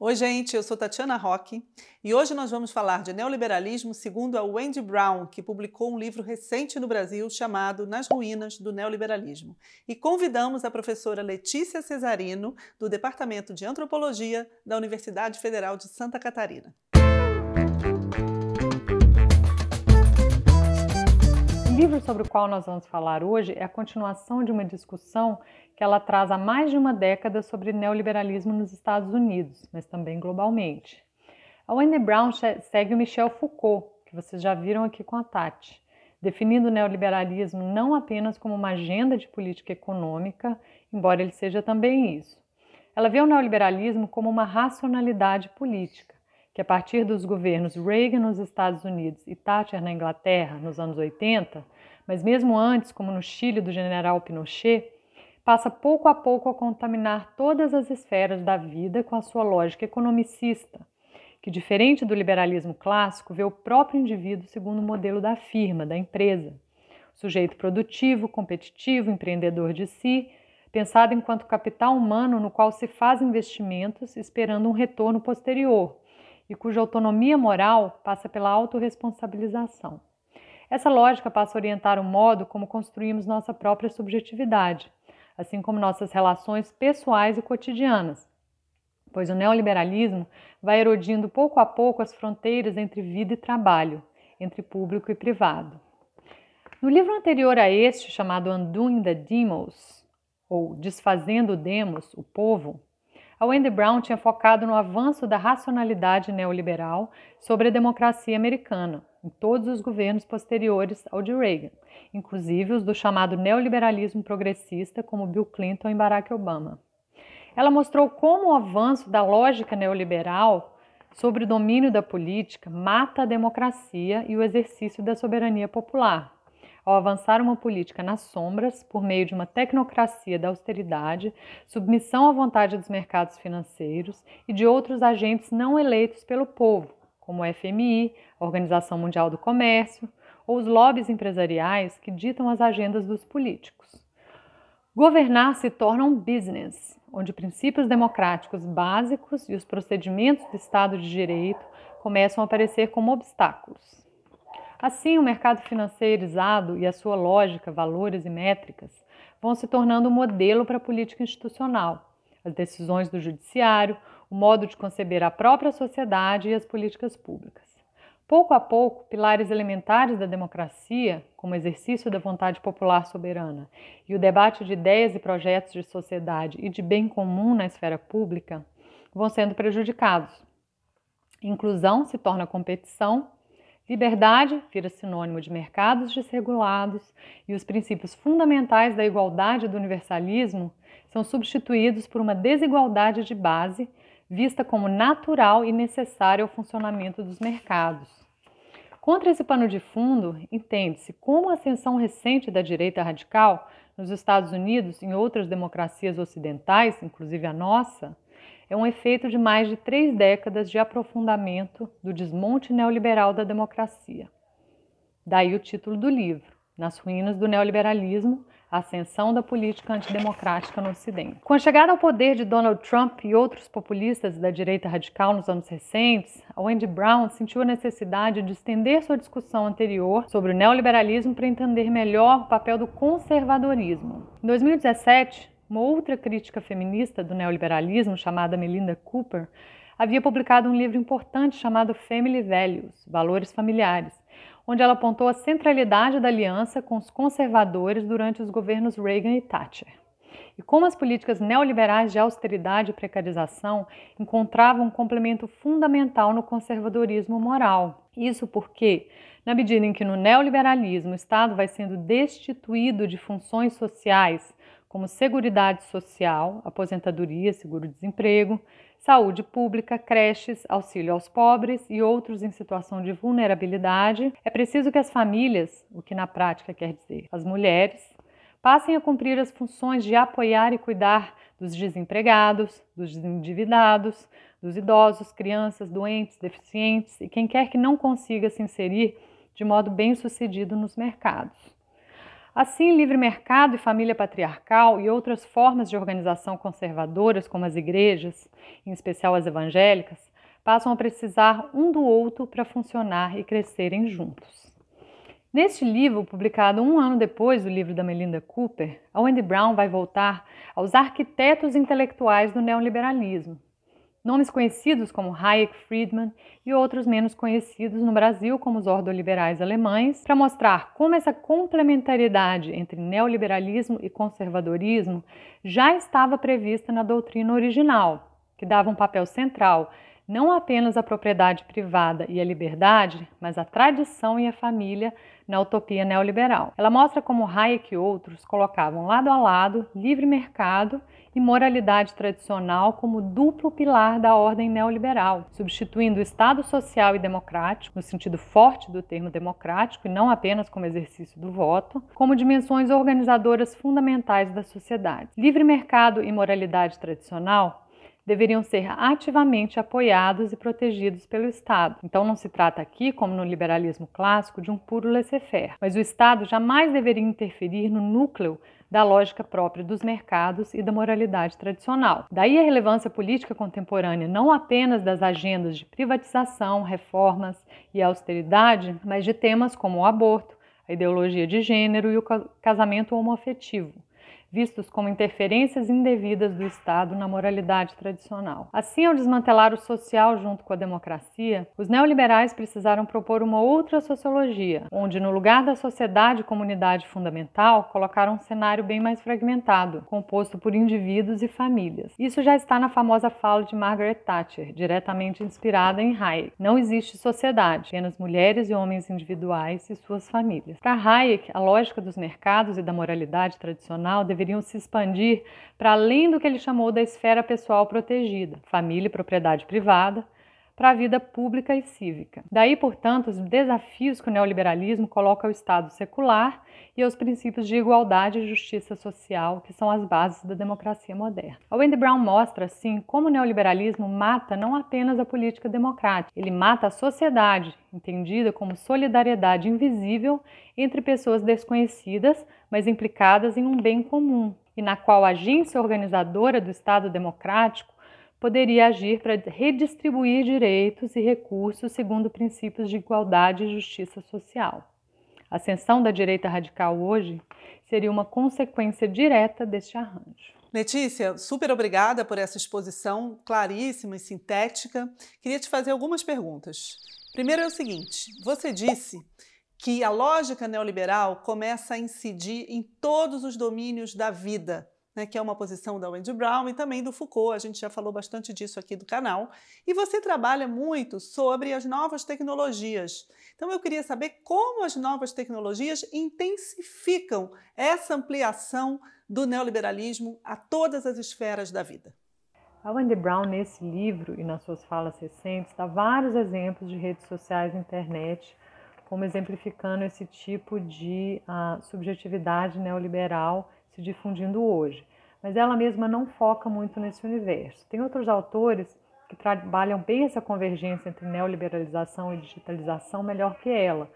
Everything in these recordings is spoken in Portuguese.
Oi, gente, eu sou Tatiana Roque e hoje nós vamos falar de neoliberalismo segundo a Wendy Brown, que publicou um livro recente no Brasil chamado Nas Ruínas do Neoliberalismo. E convidamos a professora Letícia Cesarino, do Departamento de Antropologia da Universidade Federal de Santa Catarina. livro sobre o qual nós vamos falar hoje é a continuação de uma discussão que ela traz há mais de uma década sobre neoliberalismo nos Estados Unidos, mas também globalmente. A Wendy Brown segue o Michel Foucault, que vocês já viram aqui com a Tati, definindo o neoliberalismo não apenas como uma agenda de política econômica, embora ele seja também isso. Ela vê o neoliberalismo como uma racionalidade política que a partir dos governos Reagan nos Estados Unidos e Thatcher na Inglaterra nos anos 80, mas mesmo antes, como no Chile do general Pinochet, passa pouco a pouco a contaminar todas as esferas da vida com a sua lógica economicista, que, diferente do liberalismo clássico, vê o próprio indivíduo segundo o modelo da firma, da empresa. Sujeito produtivo, competitivo, empreendedor de si, pensado enquanto capital humano no qual se faz investimentos esperando um retorno posterior, e cuja autonomia moral passa pela autorresponsabilização. Essa lógica passa a orientar o modo como construímos nossa própria subjetividade, assim como nossas relações pessoais e cotidianas, pois o neoliberalismo vai erodindo pouco a pouco as fronteiras entre vida e trabalho, entre público e privado. No livro anterior a este, chamado Undoing the Demos, ou Desfazendo o Demos, o Povo, a Wendy Brown tinha focado no avanço da racionalidade neoliberal sobre a democracia americana em todos os governos posteriores ao de Reagan, inclusive os do chamado neoliberalismo progressista, como Bill Clinton e Barack Obama. Ela mostrou como o avanço da lógica neoliberal sobre o domínio da política mata a democracia e o exercício da soberania popular, ao avançar uma política nas sombras, por meio de uma tecnocracia da austeridade, submissão à vontade dos mercados financeiros e de outros agentes não eleitos pelo povo, como o FMI, a Organização Mundial do Comércio, ou os lobbies empresariais que ditam as agendas dos políticos. Governar se torna um business, onde princípios democráticos básicos e os procedimentos do Estado de Direito começam a aparecer como obstáculos. Assim, o mercado financeirizado e a sua lógica, valores e métricas vão se tornando um modelo para a política institucional, as decisões do judiciário, o modo de conceber a própria sociedade e as políticas públicas. Pouco a pouco, pilares elementares da democracia, como o exercício da vontade popular soberana e o debate de ideias e projetos de sociedade e de bem comum na esfera pública, vão sendo prejudicados. Inclusão se torna competição Liberdade vira sinônimo de mercados desregulados e os princípios fundamentais da igualdade e do universalismo são substituídos por uma desigualdade de base, vista como natural e necessária ao funcionamento dos mercados. Contra esse pano de fundo, entende-se como a ascensão recente da direita radical nos Estados Unidos e em outras democracias ocidentais, inclusive a nossa, é um efeito de mais de três décadas de aprofundamento do desmonte neoliberal da democracia. Daí o título do livro, Nas Ruínas do Neoliberalismo, a ascensão da política antidemocrática no Ocidente. Com a chegada ao poder de Donald Trump e outros populistas da direita radical nos anos recentes, Wendy Brown sentiu a necessidade de estender sua discussão anterior sobre o neoliberalismo para entender melhor o papel do conservadorismo. Em 2017, uma outra crítica feminista do neoliberalismo, chamada Melinda Cooper, havia publicado um livro importante chamado Family Values Valores Familiares onde ela apontou a centralidade da aliança com os conservadores durante os governos Reagan e Thatcher. E como as políticas neoliberais de austeridade e precarização encontravam um complemento fundamental no conservadorismo moral. Isso porque, na medida em que no neoliberalismo o Estado vai sendo destituído de funções sociais como Seguridade Social, aposentadoria, seguro-desemprego, saúde pública, creches, auxílio aos pobres e outros em situação de vulnerabilidade, é preciso que as famílias, o que na prática quer dizer as mulheres, passem a cumprir as funções de apoiar e cuidar dos desempregados, dos endividados, dos idosos, crianças, doentes, deficientes e quem quer que não consiga se inserir de modo bem sucedido nos mercados. Assim, livre mercado e família patriarcal e outras formas de organização conservadoras, como as igrejas, em especial as evangélicas, passam a precisar um do outro para funcionar e crescerem juntos. Neste livro, publicado um ano depois do livro da Melinda Cooper, a Wendy Brown vai voltar aos arquitetos intelectuais do neoliberalismo, Nomes conhecidos como Hayek Friedman e outros menos conhecidos no Brasil, como os ordoliberais alemães, para mostrar como essa complementariedade entre neoliberalismo e conservadorismo já estava prevista na doutrina original, que dava um papel central não apenas a propriedade privada e a liberdade, mas a tradição e a família na utopia neoliberal. Ela mostra como Hayek e outros colocavam lado a lado livre mercado e moralidade tradicional como duplo pilar da ordem neoliberal, substituindo o Estado social e democrático, no sentido forte do termo democrático e não apenas como exercício do voto, como dimensões organizadoras fundamentais da sociedade. Livre mercado e moralidade tradicional deveriam ser ativamente apoiados e protegidos pelo Estado. Então não se trata aqui, como no liberalismo clássico, de um puro laissez-faire, mas o Estado jamais deveria interferir no núcleo da lógica própria dos mercados e da moralidade tradicional. Daí a relevância política contemporânea não apenas das agendas de privatização, reformas e austeridade, mas de temas como o aborto, a ideologia de gênero e o casamento homoafetivo vistos como interferências indevidas do Estado na moralidade tradicional. Assim, ao desmantelar o social junto com a democracia, os neoliberais precisaram propor uma outra sociologia, onde no lugar da sociedade e comunidade fundamental, colocaram um cenário bem mais fragmentado, composto por indivíduos e famílias. Isso já está na famosa fala de Margaret Thatcher, diretamente inspirada em Hayek. Não existe sociedade, apenas mulheres e homens individuais e suas famílias. Para Hayek, a lógica dos mercados e da moralidade tradicional deveria poderiam se expandir para além do que ele chamou da esfera pessoal protegida, família e propriedade privada, para a vida pública e cívica. Daí, portanto, os desafios que o neoliberalismo coloca ao Estado secular e aos princípios de igualdade e justiça social, que são as bases da democracia moderna. A Wendy Brown mostra, assim, como o neoliberalismo mata não apenas a política democrática, ele mata a sociedade, entendida como solidariedade invisível entre pessoas desconhecidas, mas implicadas em um bem comum, e na qual a agência organizadora do Estado democrático poderia agir para redistribuir direitos e recursos segundo princípios de igualdade e justiça social. A ascensão da direita radical hoje seria uma consequência direta deste arranjo. Letícia, super obrigada por essa exposição claríssima e sintética. Queria te fazer algumas perguntas. Primeiro é o seguinte: você disse que a lógica neoliberal começa a incidir em todos os domínios da vida, né, que é uma posição da Wendy Brown e também do Foucault, a gente já falou bastante disso aqui do canal. E você trabalha muito sobre as novas tecnologias. Então eu queria saber como as novas tecnologias intensificam essa ampliação do neoliberalismo a todas as esferas da vida. A Wendy Brown, nesse livro e nas suas falas recentes, dá vários exemplos de redes sociais e internet como exemplificando esse tipo de uh, subjetividade neoliberal se difundindo hoje, mas ela mesma não foca muito nesse universo. Tem outros autores que trabalham bem essa convergência entre neoliberalização e digitalização melhor que ela,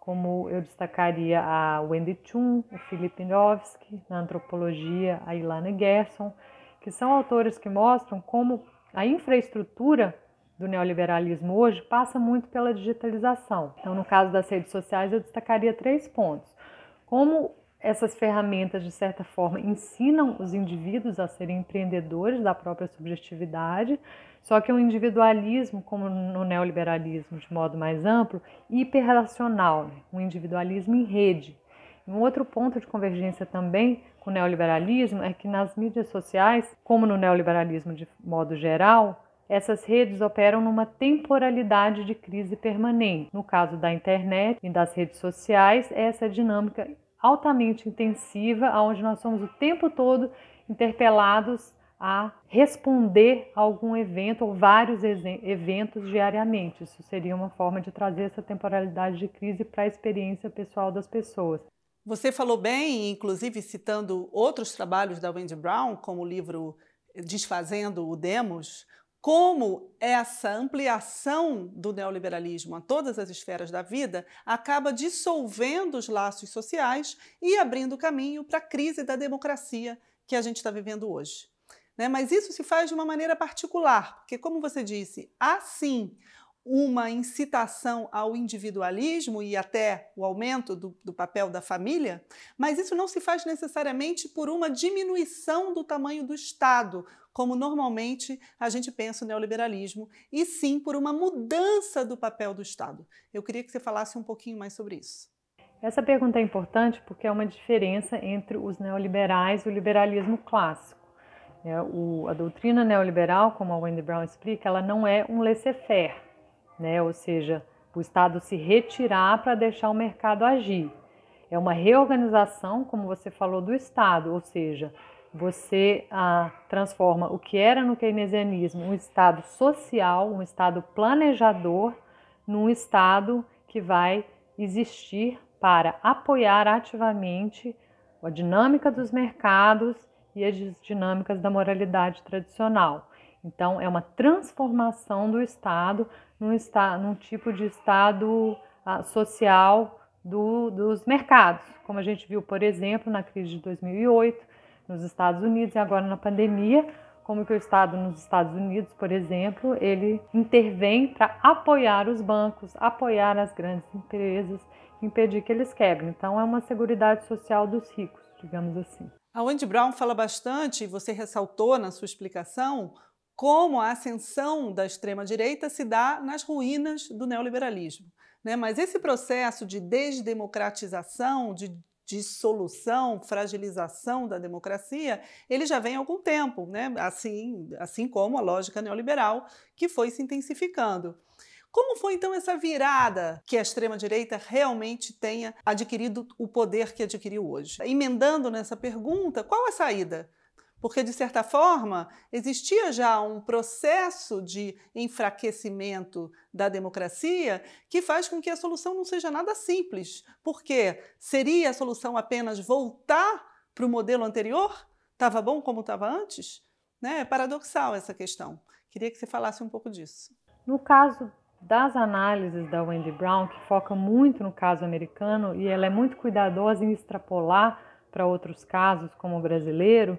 como eu destacaria a Wendy Chun, o Philip Nowski, na antropologia a Ilana Gerson, que são autores que mostram como a infraestrutura do neoliberalismo hoje passa muito pela digitalização. Então, no caso das redes sociais, eu destacaria três pontos. Como essas ferramentas, de certa forma, ensinam os indivíduos a serem empreendedores da própria subjetividade, só que é um individualismo, como no neoliberalismo de modo mais amplo, hiperrelacional, né? um individualismo em rede. Um outro ponto de convergência também com o neoliberalismo é que nas mídias sociais, como no neoliberalismo de modo geral, essas redes operam numa temporalidade de crise permanente. No caso da internet e das redes sociais, é essa dinâmica altamente intensiva, onde nós somos o tempo todo interpelados a responder a algum evento ou vários eventos diariamente. Isso seria uma forma de trazer essa temporalidade de crise para a experiência pessoal das pessoas. Você falou bem, inclusive citando outros trabalhos da Wendy Brown, como o livro Desfazendo o Demos, como essa ampliação do neoliberalismo a todas as esferas da vida acaba dissolvendo os laços sociais e abrindo caminho para a crise da democracia que a gente está vivendo hoje. Né? Mas isso se faz de uma maneira particular, porque, como você disse, há sim uma incitação ao individualismo e até o aumento do, do, papel da família, mas isso não se faz necessariamente por uma diminuição do tamanho do Estado, como normalmente a gente pensa no neoliberalismo, e sim por uma mudança do papel do Estado. Eu queria que você falasse um pouquinho mais sobre isso. Essa pergunta é importante porque é uma diferença entre os neoliberais e o liberalismo clássico. É, a doutrina neoliberal, como a Wendy Brown explica, ela não é um laissez-faire né? ou seja, o Estado se retirar para deixar o mercado agir. É uma reorganização, como você falou, do Estado, ou seja, você ah, transforma o que era no keynesianismo um Estado social, um Estado planejador, num Estado que vai existir para apoiar ativamente a dinâmica dos mercados e as dinâmicas da moralidade tradicional. Então, é uma transformação do Estado num, está, num tipo de estado ah, social do, dos mercados, como a gente viu, por exemplo, na crise de 2008 nos Estados Unidos e agora na pandemia, como que o Estado nos Estados Unidos, por exemplo, ele intervém para apoiar os bancos, apoiar as grandes empresas, impedir que eles quebrem. Então é uma seguridade social dos ricos, digamos assim. A Wendy Brown fala bastante, e você ressaltou na sua explicação, como a ascensão da extrema-direita se dá nas ruínas do neoliberalismo. Né? Mas esse processo de desdemocratização, de dissolução, fragilização da democracia, ele já vem há algum tempo, né? assim, assim como a lógica neoliberal, que foi se intensificando. Como foi então essa virada que a extrema-direita realmente tenha adquirido o poder que adquiriu hoje? Emendando nessa pergunta, qual a saída? Porque, de certa forma, existia já um processo de enfraquecimento da democracia que faz com que a solução não seja nada simples. Porque seria a solução apenas voltar para o modelo anterior? Estava bom como estava antes? Né? É paradoxal essa questão. Queria que você falasse um pouco disso. No caso das análises da Wendy Brown, que foca muito no caso americano e ela é muito cuidadosa em extrapolar para outros casos, como o brasileiro,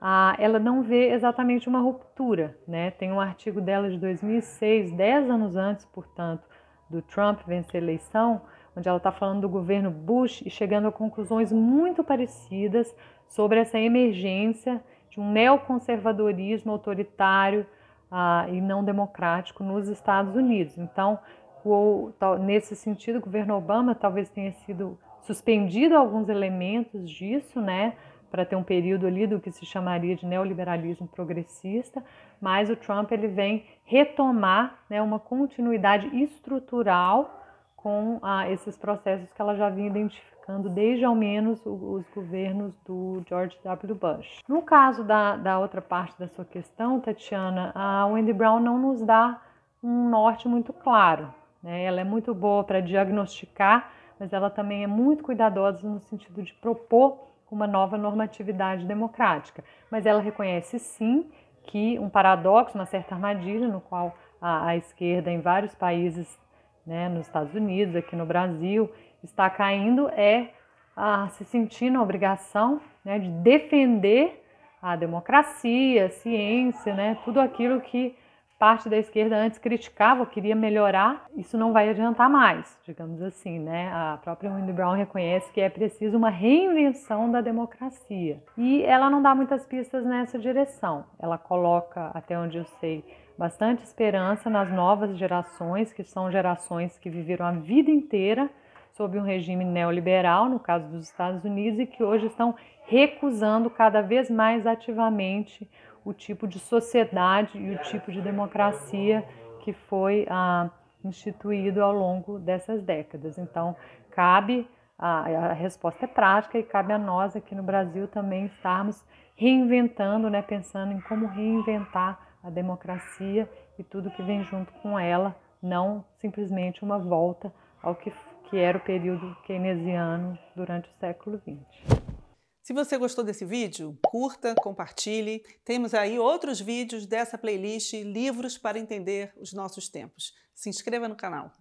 ah, ela não vê exatamente uma ruptura. Né? Tem um artigo dela de 2006, 10 anos antes, portanto, do Trump vencer a eleição, onde ela está falando do governo Bush e chegando a conclusões muito parecidas sobre essa emergência de um neoconservadorismo autoritário ah, e não democrático nos Estados Unidos. Então, o, nesse sentido, o governo Obama talvez tenha sido suspendido alguns elementos disso, né? para ter um período ali do que se chamaria de neoliberalismo progressista, mas o Trump ele vem retomar né, uma continuidade estrutural com ah, esses processos que ela já vinha identificando desde ao menos os governos do George W. Bush. No caso da, da outra parte da sua questão, Tatiana, a Wendy Brown não nos dá um norte muito claro. Né? Ela é muito boa para diagnosticar, mas ela também é muito cuidadosa no sentido de propor uma nova normatividade democrática. Mas ela reconhece sim que um paradoxo, uma certa armadilha no qual a, a esquerda em vários países, né, nos Estados Unidos, aqui no Brasil, está caindo é a se sentir na obrigação né, de defender a democracia, a ciência, né, tudo aquilo que parte da esquerda antes criticava, queria melhorar, isso não vai adiantar mais, digamos assim, né? A própria Wendy Brown reconhece que é preciso uma reinvenção da democracia. E ela não dá muitas pistas nessa direção. Ela coloca, até onde eu sei, bastante esperança nas novas gerações, que são gerações que viveram a vida inteira sob um regime neoliberal, no caso dos Estados Unidos, e que hoje estão recusando cada vez mais ativamente o tipo de sociedade e o tipo de democracia que foi ah, instituído ao longo dessas décadas. Então, cabe a, ah, a, resposta é prática e cabe a nós aqui no Brasil também estarmos reinventando, né, pensando em como reinventar a democracia e tudo que vem junto com ela, não simplesmente uma volta ao que, que era o período keynesiano durante o século XX. Se você gostou desse vídeo, curta, compartilhe. Temos aí outros vídeos dessa playlist Livros para Entender os Nossos Tempos. Se inscreva no canal.